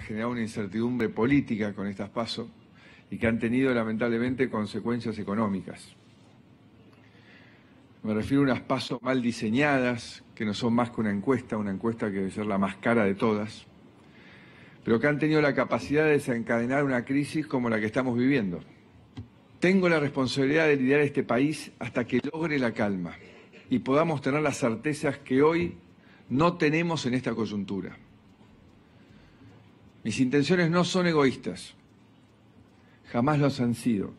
generado una incertidumbre política con estas pasos y que han tenido lamentablemente consecuencias económicas. Me refiero a unas pasos mal diseñadas, que no son más que una encuesta, una encuesta que debe ser la más cara de todas, pero que han tenido la capacidad de desencadenar una crisis como la que estamos viviendo. Tengo la responsabilidad de liderar este país hasta que logre la calma y podamos tener las certezas que hoy no tenemos en esta coyuntura. Mis intenciones no son egoístas, jamás los han sido.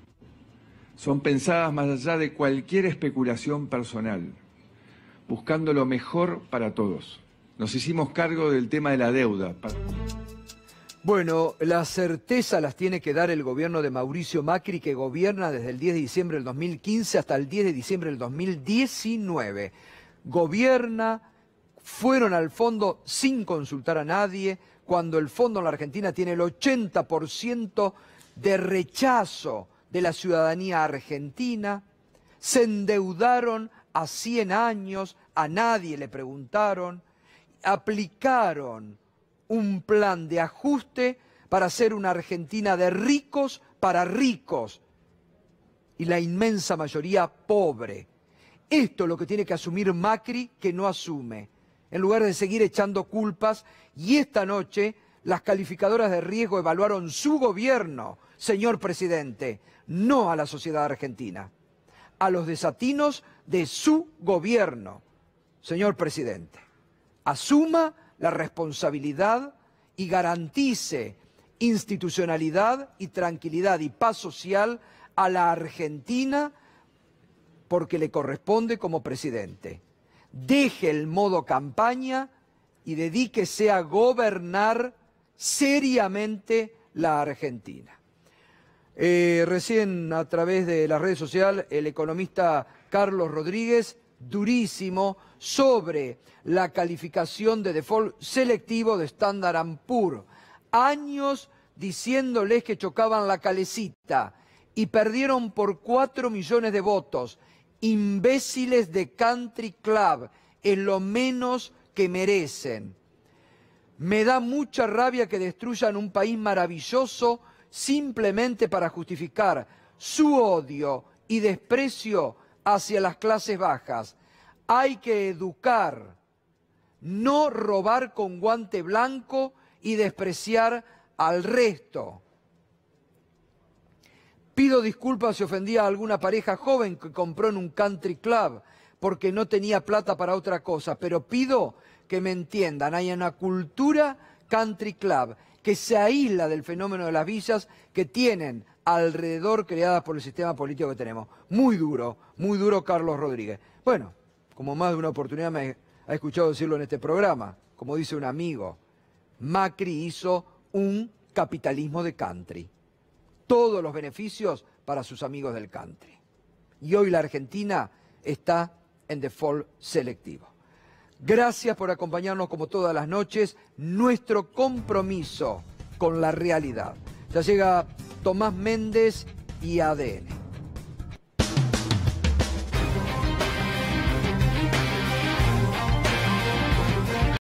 Son pensadas más allá de cualquier especulación personal, buscando lo mejor para todos. Nos hicimos cargo del tema de la deuda. Bueno, la certeza las tiene que dar el gobierno de Mauricio Macri, que gobierna desde el 10 de diciembre del 2015 hasta el 10 de diciembre del 2019. Gobierna, fueron al fondo sin consultar a nadie, cuando el fondo en la Argentina tiene el 80% de rechazo de la ciudadanía argentina, se endeudaron a 100 años, a nadie le preguntaron, aplicaron un plan de ajuste para hacer una Argentina de ricos para ricos y la inmensa mayoría pobre. Esto es lo que tiene que asumir Macri, que no asume en lugar de seguir echando culpas. Y esta noche las calificadoras de riesgo evaluaron su gobierno, señor presidente, no a la sociedad argentina, a los desatinos de su gobierno, señor presidente. Asuma la responsabilidad y garantice institucionalidad y tranquilidad y paz social a la Argentina porque le corresponde como presidente deje el modo campaña y dedíquese a gobernar seriamente la Argentina. Eh, recién a través de las redes sociales, el economista Carlos Rodríguez, durísimo, sobre la calificación de default selectivo de Standard Poor's. Años diciéndoles que chocaban la calecita y perdieron por cuatro millones de votos imbéciles de country club, en lo menos que merecen. Me da mucha rabia que destruyan un país maravilloso simplemente para justificar su odio y desprecio hacia las clases bajas. Hay que educar, no robar con guante blanco y despreciar al resto. Pido disculpas si ofendía a alguna pareja joven que compró en un country club porque no tenía plata para otra cosa, pero pido que me entiendan, hay una cultura country club que se aísla del fenómeno de las villas que tienen alrededor creadas por el sistema político que tenemos. Muy duro, muy duro Carlos Rodríguez. Bueno, como más de una oportunidad me ha escuchado decirlo en este programa, como dice un amigo, Macri hizo un capitalismo de country todos los beneficios para sus amigos del country. Y hoy la Argentina está en default selectivo. Gracias por acompañarnos como todas las noches. Nuestro compromiso con la realidad. Ya llega Tomás Méndez y ADN.